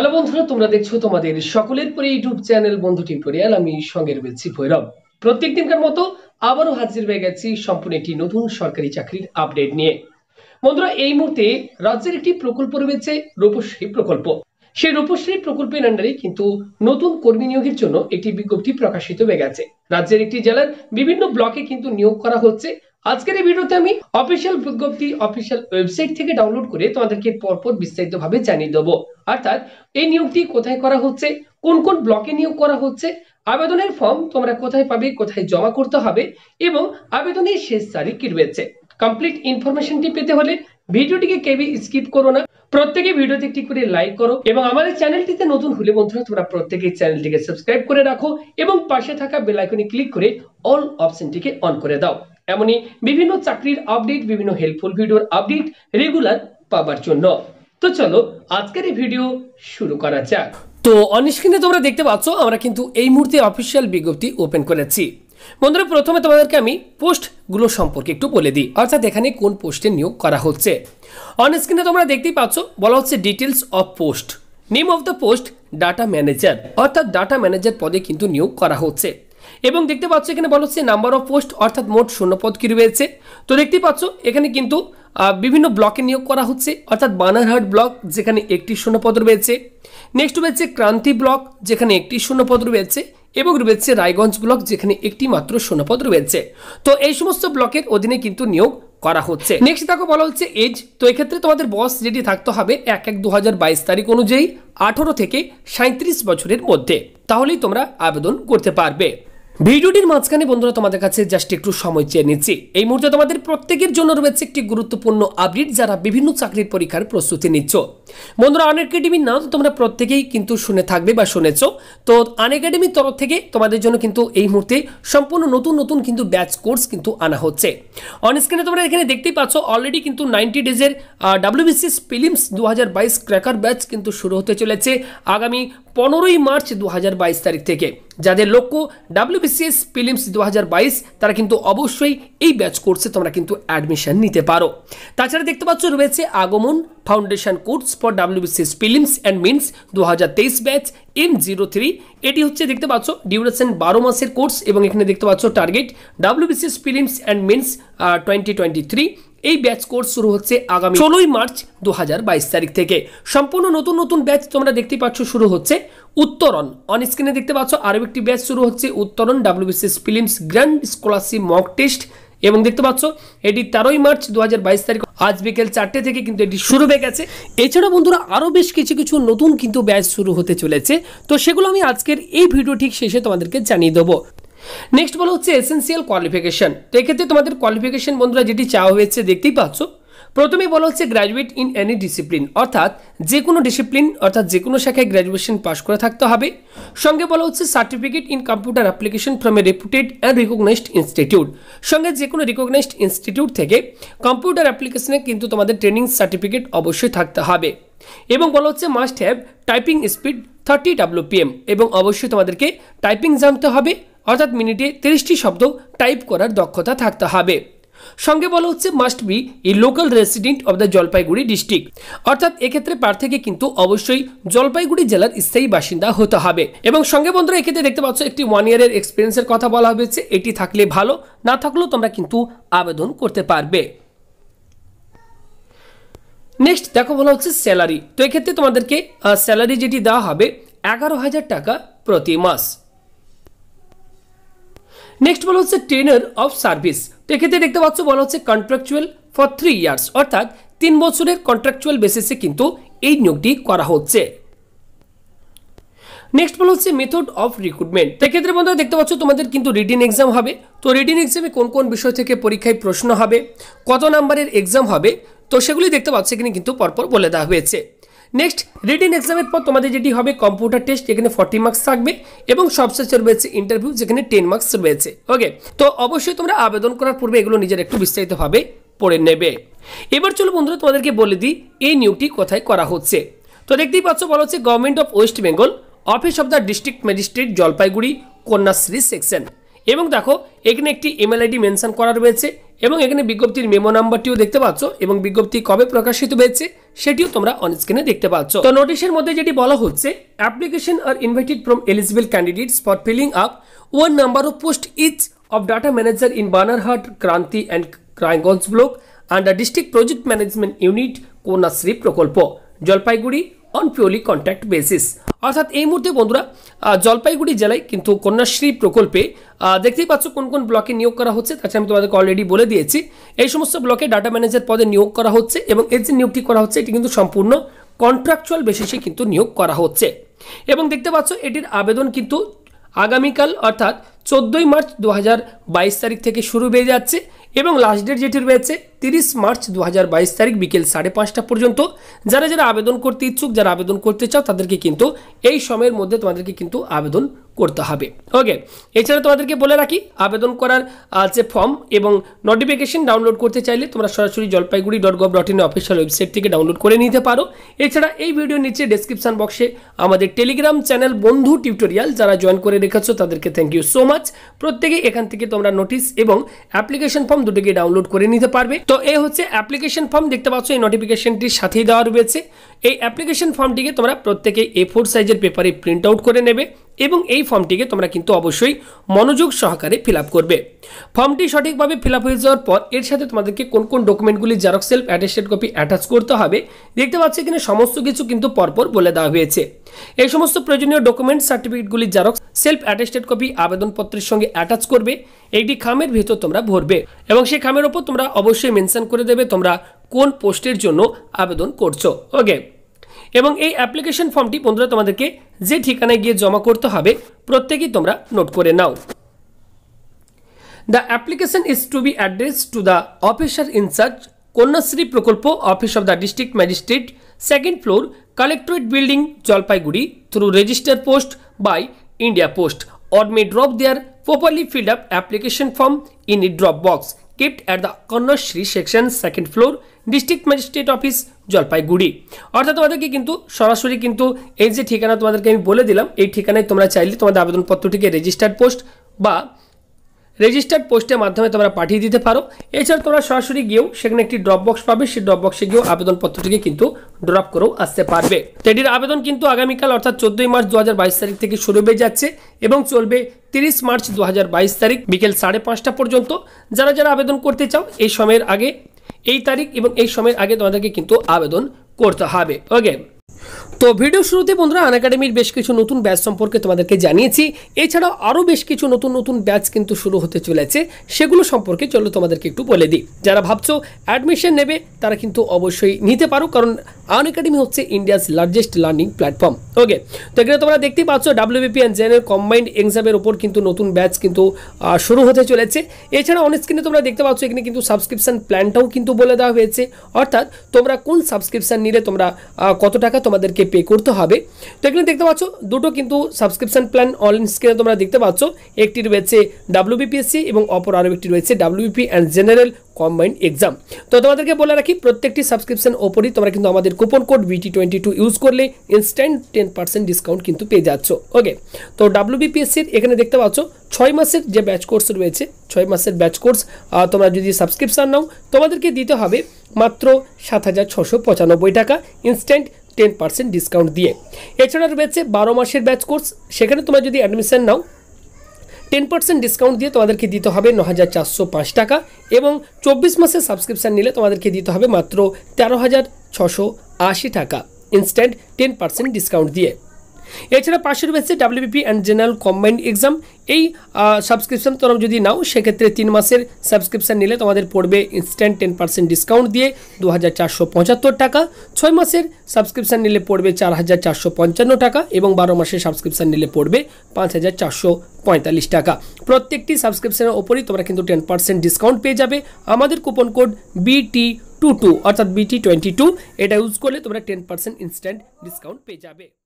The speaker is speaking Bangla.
হ্যালো বন্ধুরা তোমরা দেখছো তোমাদের সকলের পরে ইউটিউব চ্যানেল বন্ধু টিউটোরিয়াল আমি সঙ্গে রয়েছি ভৈরব প্রত্যেক দিনকার মতো আবারও হাজির হয়ে গেছি সম্পূর্ণ একটি নতুন সরকারি চাকরির আপডেট নিয়ে বন্ধুরা এই মুহূর্তে রাজ্যের একটি প্রকল্প রয়েছে রূপশ্রী প্রকল্প সেই রূপশ্রী প্রকল্পের আন্ডারে কিন্তু নতুন কর্মী নিয়োগের জন্য একটি বিজ্ঞপ্তি প্রকাশিত হয়ে গেছে রাজ্যের একটি জেলার বিভিন্ন ব্লকে কিন্তু নিয়োগ করা হচ্ছে আজকের এই ভিডিওতে আমি অফিসিয়াল বিজ্ঞপ্তি অফিসিয়াল ওয়েবসাইট থেকে ডাউনলোড করে তোমাদেরকে পরপর বিস্তারিতভাবে জানিয়ে দেবো অর্থাৎ এই নিয়োগটি কোথায় করা হচ্ছে কোন কোন ব্লকে নিয়োগ করা হচ্ছে আবেদনের ফর্ম তোমরা কোথায় পাবে কোথায় জমা করতে হবে এবং আবেদনের শেষ তারিখ কি রয়েছে কমপ্লিট ইনফরমেশনটি পেতে হলে ভিডিওটিকে কেবি স্কিপ করো না প্রত্যেকে ভিডিওতে একটি করে লাইক করো এবং আমাদের চ্যানেলটিতে নতুন হলে বন্ধুরা তোমরা প্রত্যেকে চ্যানেলটিকে সাবস্ক্রাইব করে রাখো এবং পাশে থাকা বেলাইকনে ক্লিক করে অল অপশনটিকে অন করে দাও এমনই বিভিন্ন চাকরির আপডেট বিভিন্ন হেল্পফুল ভিডিওর আপডেট রেগুলার পাবার জন্য তো চলো আজকের এই ভিডিও শুরু করা যাক তো অনিষ্কিনে তোমরা দেখতে পাচ্ছ আমরা কিন্তু এই মুহূর্তে অফিসিয়াল বিজ্ঞপ্তি ওপেন করেছি বন্ধুরা প্রথমে তোমাদেরকে আমি পোস্টগুলো সম্পর্কে একটু বলে দিই অর্থাৎ এখানে কোন পোস্টে নিয়োগ করা হচ্ছে অনস্ক্রিনে তোমরা দেখতেই পাচ্ছ বলা হচ্ছে details of post name of the post data manager অর্থাৎ ডাটা ম্যানেজার পদে কিন্তু নিয়োগ করা হচ্ছে এবং দেখতে পাচ্ছ এখানে বলা হচ্ছে নাম্বার অফ পোস্ট অর্থাৎ মোট শূন্যপদ কী রয়েছে তো দেখতে পাচ্ছ এখানে কিন্তু বিভিন্ন ব্লকে নিয়োগ করা হচ্ছে অর্থাৎ বানারহাট ব্লক যেখানে একটি শূন্যপদ রয়েছে নেক্সট রয়েছে ক্রান্তি ব্লক যেখানে একটি শূন্যপদ রয়েছে এবং রয়েছে রায়গঞ্জ ব্লক যেখানে একটি মাত্র শূন্যপদ রয়েছে তো এই সমস্ত ব্লকের অধীনে কিন্তু নিয়োগ করা হচ্ছে নেক্সট দেখো বলা হচ্ছে এজ তো এক্ষেত্রে তোমাদের বয়স যেটি থাকতে হবে এক এক দু তারিখ অনুযায়ী আঠেরো থেকে সাঁত্রিশ বছরের মধ্যে তাহলেই তোমরা আবেদন করতে পারবে ভিডিওটির মাঝখানে বন্ধুরা তোমাদের কাছে জাস্ট একটু সময় চেয়ে নিচ্ছি এই মুহূর্তে তোমাদের প্রত্যেকের জন্য রয়েছে একটি গুরুত্বপূর্ণ আপডেট যারা বিভিন্ন চাকরির পরীক্ষার প্রস্তুতি নিচ্ছ বন্ধুরা আনএকাডেমির নাম তো তোমরা প্রত্যেকেই কিন্তু শুনে থাকবে বা শুনেছ তো আনএকাডেমির তরফ থেকে তোমাদের জন্য কিন্তু এই মুহূর্তে সম্পূর্ণ নতুন নতুন কিন্তু ব্যাচ কোর্স কিন্তু আনা হচ্ছে অন তোমরা এখানে দেখতেই পাচ্ছ অলরেডি কিন্তু নাইনটি ডেজের ডাব্লিউবিসিএস ফিলিমস দু হাজার ক্র্যাকার ব্যাচ কিন্তু শুরু হতে চলেছে আগামী পনেরোই মার্চ দু তারিখ থেকে যাদের লক্ষ্য ডাব্লিউবিসিএস প্রিলিমস দু তারা কিন্তু অবশ্যই এই ব্যাচ কোর্সে তোমরা কিন্তু অ্যাডমিশন নিতে পারো তাছাড়া দেখতে পাচ্ছ রয়েছে আগমন foundation course for WBCS prelims and mains দু ব্যাচ এম জিরো থ্রি এটি হচ্ছে দেখতে পাচ্ছ ডিউরেশন বারো মাসের কোর্স এবং এখানে দেখতে পাচ্ছ target WBCS prelims and mains twenty twenty three এই ব্যাচ কোর্স শুরু হচ্ছে আগামী ষোলোই মার্চ দু তারিখ থেকে সম্পূর্ণ নতুন নতুন ব্যাচ তোমরা দেখতে পাচ্ছ শুরু হচ্ছে উত্তরণ অন স্ক্রিনে দেখতে পাচ্ছ আরও একটি ব্যাচ শুরু হচ্ছে উত্তরণ WBCS prelims grand scholarship mock test এবং দেখতে পাচ্ছ এটি তেরোই মার্চ দু তারিখ আজ বিকেল চারটে থেকে কিন্তু এটি শুরু হয়ে গেছে এছাড়া বন্ধুরা আরও বেশ কিছু কিছু নতুন কিন্তু ব্যাচ শুরু হতে চলেছে তো সেগুলো আমি আজকের এই ভিডিও ঠিক শেষে তোমাদেরকে জানিয়ে দেবো নেক্সট বলা হচ্ছে এসেন্সিয়াল কোয়ালিফিকেশান তো এক্ষেত্রে তোমাদের কোয়ালিফিকেশান বন্ধুরা যেটি চাওয়া হয়েছে দেখতেই পাচ্ছ প্রথমে বলা হচ্ছে গ্র্যাজুয়েট ইন এনি ডিসিপ্লিন অর্থাৎ যে কোনো ডিসিপ্লিন অর্থাৎ যে কোনো শাখায় গ্র্যাজুয়েশন পাশ করে থাকতে হবে সঙ্গে বলা হচ্ছে certificate in computer application from a reputed and recognised institute সঙ্গে যে কোনো রিকগনাইজড ইনস্টিটিউট থেকে কম্পিউটার অ্যাপ্লিকেশনে কিন্তু তোমাদের ট্রেনিং সার্টিফিকেট অবশ্যই থাকতে হবে এবং বলা হচ্ছে must have typing speed thirty WPM এবং অবশ্যই তোমাদেরকে টাইপিং জানতে হবে অর্থাৎ মিনিটে তিরিশটি শব্দ টাইপ করার দক্ষতা থাকতে হবে সঙ্গে বলা হচ্ছে must be a local resident of the Jalpaiguri district অর্থাৎ এক্ষেত্রে প্রার্থীকে কিন্তু অবশ্যই জলপাইগুড়ি জেলার স্থায়ী বাসিন্দা হতে হবে এবং সঙ্গে বন্ধুরা এক্ষেত্রে দেখতে পাচ্ছ একটি ওয়ান ইয়ারের এক্সপিরিয়েন্সের কথা বলা হয়েছে এটি থাকলে ভালো না থাকলেও তোমরা কিন্তু আবেদন করতে পারবে নেক্সট দেখো বলা হচ্ছে স্যালারি তো এক্ষেত্রে তোমাদেরকে স্যালারি যেটি দেওয়া হবে এগারো হাজার টাকা প্রতি মাস নেক্সট বলা হচ্ছে ট্রেনার অফ সার্ভিস তো এক্ষেত্রে দেখতে পাচ্ছ বলা হচ্ছে কন্ট্রাকচুয়াল ফর থ্রি ইয়ার্স অর্থাৎ তিন বছরের কন্ট্রাকচুয়াল বেসিসে কিন্তু এই নিয়োগটি করা হচ্ছে নেক্সট বলা হচ্ছে মেথড অফ রিক্রুটমেন্ট এক্ষেত্রে বন্ধুরা দেখতে পাচ্ছ তোমাদের কিন্তু রিটিন এক্সাম হবে তো রিটিন এক্সামে কোন কোন বিষয় থেকে পরীক্ষায় প্রশ্ন হবে কত নাম্বারের এক্সাম হবে তো সেগুলি দেখতে পাচ্ছ এখানে কিন্তু পরপর বলে দেওয়া হয়েছে নেক্সট রিটেন এক্সামের পর তোমাদের যেটি হবে কম্পিউটার টেস্ট এখানে ফর্টি মার্কস থাকবে এবং সবশেষে রয়েছে ইন্টারভিউ যেখানে টেন মার্কস রয়েছে ওকে তো অবশ্যই তোমরা আবেদন করার পূর্বে এগুলো নিজের একটু বিস্তারিতভাবে পড়ে নেবে এবার চলো বন্ধুরা তোমাদেরকে বলে দিই এই নিয়োগটি কোথায় করা হচ্ছে তো দেখতেই পাচ্ছ বলা হচ্ছে government of West Bengal office of the district magistrate Jalpaiguri Kanyashree section এবং দেখো এখানে একটি ইমেল আইডি মেনশন করা রয়েছে এবং এখানে বিজ্ঞপ্তির মেমো নাম্বারটিও দেখতে পাচ্ছ এবং বিজ্ঞপ্তি কবে প্রকাশিত হয়েছে সেটিও তোমরা অন স্ক্রিনে দেখতে পাচ্ছ তো নোটিশের মধ্যে যেটি বলা হচ্ছে application are invited from eligible candidates for filling up one number of post each of data manager in Banarhat Kranti and Rajganj block under district project management unit Kanyashree প্রকল্প Jalpaiguri on purely contact basis অর্থাৎ এই মুহূর্তে বন্ধুরা জলপাইগুড়ি জেলায় কিন্তু কন্যাশ্রী প্রকল্পে দেখতেই পাচ্ছ কোন কোন ব্লকে নিয়োগ করা হচ্ছে তাছাড়া আমি তোমাদেরকে অলরেডি বলে দিয়েছি এই সমস্ত ব্লকে ডাটা ম্যানেজার পদে নিয়োগ করা হচ্ছে এবং এর যে নিয়োগটি করা হচ্ছে এটি কিন্তু সম্পূর্ণ কন্ট্রাকচুয়াল বেসিসে কিন্তু নিয়োগ করা হচ্ছে এবং দেখতে পাচ্ছ এটির আবেদন কিন্তু আগামীকাল অর্থাৎ চোদ্দোই মার্চ দু তারিখ থেকে শুরু হয়ে যাচ্ছে এবং লাস্ট ডেট যেটি রয়েছে তিরিশ মার্চ দু তারিখ বিকেল সাড়ে পাঁচটা পর্যন্ত যারা যারা আবেদন করতে ইচ্ছুক যারা আবেদন করতে চাও তাদেরকে কিন্তু এই সময়ের মধ্যে তোমাদেরকে কিন্তু আবেদন করতে হবে ওকে এছাড়া তোমাদেরকে বলে রাখি আবেদন করার যে ফর্ম এবং নোটিফিকেশন ডাউনলোড করতে চাইলে তোমরা সরাসরি Jalpaiguri dot gov dot in official website থেকে ডাউনলোড করে নিতে পারো এছাড়া এই ভিডিও নিচে ডেসক্রিপশন বক্সে আমাদের টেলিগ্রাম চ্যানেল বন্ধু টিউটোরিয়াল যারা জয়েন করে রেখেছো তাদেরকে thank you so much much প্রত্যেকে এখান থেকে তোমরা নোটিস এবং অ্যাপ্লিকেশন ফর্ম দুটিকে ডাউনলোড করে নিতে পারবে তো এ হচ্ছে অ্যাপ্লিকেশন ফর্ম দেখতে পাচ্ছ এই নোটিফিকেশনটির সাথেই দেওয়া রয়েছে এই অ্যাপ্লিকেশন ফর্মটিকে তোমরা প্রত্যেকে এ ফোর সাইজের পেপারে প্রিন্ট আউট করে নেবে এবং এই ফর্মটিকে তোমরা কিন্তু অবশ্যই মনোযোগ সহকারে ফিল করবে ফর্মটি সঠিকভাবে ফিল হয়ে যাওয়ার পর এর সাথে তোমাদেরকে কোন কোন ডকুমেন্টগুলি xerox self attested copy attach করতে হবে দেখতে পাচ্ছি কিনা সমস্ত কিছু কিন্তু পরপর বলে দেওয়া হয়েছে এই সমস্ত প্রয়োজনীয় ডকুমেন্ট সার্টিফিকেটগুলি জেরক্স সেলফ অ্যাটেস্টেড কপি আবেদনপত্রের সঙ্গে অ্যাটাচ করবে একটি খামের ভেতর তোমরা ভরবে এবং সেই খামের ওপর তোমরা অবশ্যই মেনশন করে দেবে তোমরা কোন পোস্টের জন্য আবেদন করছো ওকে এবং এই অ্যাপ্লিকেশন ফর্মটি বন্ধুরা তোমাদেরকে যে ঠিকানায় গিয়ে জমা করতে হবে প্রত্যেকেই তোমরা নোট করে নাও the application is to be address to the officer incharge Kanyashree প্রকল্প office of the district magistrate second floor collectorate building Jalpaiguri through register post by India post may drop their properly filled up application form in the drop box kept at the Kanyashree section second floor district magistrate office Jalpaiguri অর্থাৎ তোমাদেরকে কিন্তু সরাসরি কিন্তু এই যে ঠিকানা তোমাদেরকে আমি বলে দিলাম এই ঠিকানায় তোমরা চাইলে তোমাদের আবেদনপত্রটিকে রেজিস্টার্ড পোস্ট বা রেজিস্টার্ড পোস্টের মাধ্যমে তোমরা পাঠিয়ে দিতে পারো এছাড়া তোমরা সরাসরি গিয়েও সেখানে একটি ড্রপ বক্স পাবে সেই ড্রপ বক্সে গিয়েও আবেদনপত্রটিকে কিন্তু ড্রপ করেও আসতে পারবে এটির আবেদন কিন্তু আগামীকাল অর্থাৎ চোদ্দই মার্চ দু তারিখ থেকে শুরু হয়ে যাচ্ছে এবং চলবে তিরিশ মার্চ দু তারিখ বিকেল সাড়ে পাঁচটা পর্যন্ত যারা যারা আবেদন করতে চাও এই সময়ের আগে এই তারিখ এবং এই সময়ের আগে তোমাদেরকে কিন্তু আবেদন করতে হবে ওকে তো ভিডিও শুরুতে বন্ধুরা আন একাডেমির বেশ কিছু নতুন ব্যাচ সম্পর্কে তোমাদেরকে জানিয়েছি এছাড়াও আরও বেশ কিছু নতুন নতুন ব্যাচ কিন্তু শুরু হতে চলেছে সেগুলো সম্পর্কে চলো তোমাদেরকে একটু বলে দিই যারা ভাবছো অ্যাডমিশন নেবে তারা কিন্তু অবশ্যই নিতে পারো কারণ আন একাডেমি হচ্ছে India's largest learning platform okay তো এখানে তোমরা দেখতেই পাচ্ছ ডাব্লিউবিপি অ্যান্ড জেনের কম্বাইন্ড এক্সামের ওপর কিন্তু নতুন ব্যাচ কিন্তু শুরু হতে চলেছে এছাড়া অনেক স্ক্রিনে তোমরা দেখতে পাচ্ছ এখানে কিন্তু সাবস্ক্রিপশান প্ল্যানটাও কিন্তু বলে দেওয়া হয়েছে অর্থাৎ তোমরা কোন সাবস্ক্রিপশান নিলে তোমরা কত টাকা তোমাদেরকে আমাদেরকে পে করতে হবে তো এখানে দেখতে পাচ্ছ দুটো কিন্তু সাবস্ক্রিপশন প্ল্যান অনলাইন স্ক্রিনে তোমরা দেখতে পাচ্ছ একটি রয়েছে ডাব্লিউবিপিএসসি এবং অপর আরও একটি রয়েছে WP and general combined exam তো তোমাদেরকে বলে রাখি প্রত্যেকটি সাবস্ক্রিপশান ওপরই তোমরা কিন্তু আমাদের coupon code VT twenty two use করলে ইনস্ট্যান্ট টেন পার্সেন্ট ডিসকাউন্ট কিন্তু পেয়ে যাচ্ছ ওকে তো ডাব্লিউবিপিএসসির এখানে দেখতে পাচ্ছ ছয় মাসের যে ব্যাচ কোর্স রয়েছে ছয় মাসের ব্যাচ কোর্স তোমরা যদি সাবস্ক্রিপশান নাও তোমাদেরকে দিতে হবে মাত্র সাত হাজার ছশো পঁচানব্বই টাকা ইনস্ট্যান্ট 10% ডিসকাউন্ট দিয়ে এছাড়াও রয়েছে 12 মাসের ব্যাচ কোর্স সেখানে তুমি যদি অ্যাডমিশন নাও 10% ডিসকাউন্ট দিয়ে তোমাদেরকে দিতে হবে 9405 টাকা এবং 24 মাসের সাবস্ক্রিপশন নিলে তোমাদেরকে দিতে হবে মাত্র 13680 টাকা ইনস্ট্যান্ট 10% ডিসকাউন্ট দিয়ে এছাড়া পাশে রয়েছে WP and general combined exam এই সাবস্ক্রিপশান তোমরা যদি নাও সেক্ষেত্রে তিন মাসের সাবস্ক্রিপশান নিলে তোমাদের পড়বে ইনস্ট্যান্ট টেন পার্সেন্ট ডিসকাউন্ট দিয়ে দু হাজার চারশো পঁচাত্তর টাকা ছয় মাসের সাবস্ক্রিপশান নিলে পড়বে চার হাজার চারশো পঞ্চান্ন টাকা এবং বারো মাসের সাবস্ক্রিপশান নিলে পড়বে পাঁচ হাজার চারশো পঁয়তাল্লিশ টাকা প্রত্যেকটি সাবস্ক্রিপশানের ওপরই তোমরা কিন্তু টেন পার্সেন্ট ডিসকাউন্ট পেয়ে যাবে আমাদের coupon code BT two two অর্থাৎ বিটি টোয়েন্টি টু এটা ইউজ করলে তোমরা টেন পার্সেন্ট ইনস্ট্যান্ট ডিসকাউন্ট পেয়ে যাবে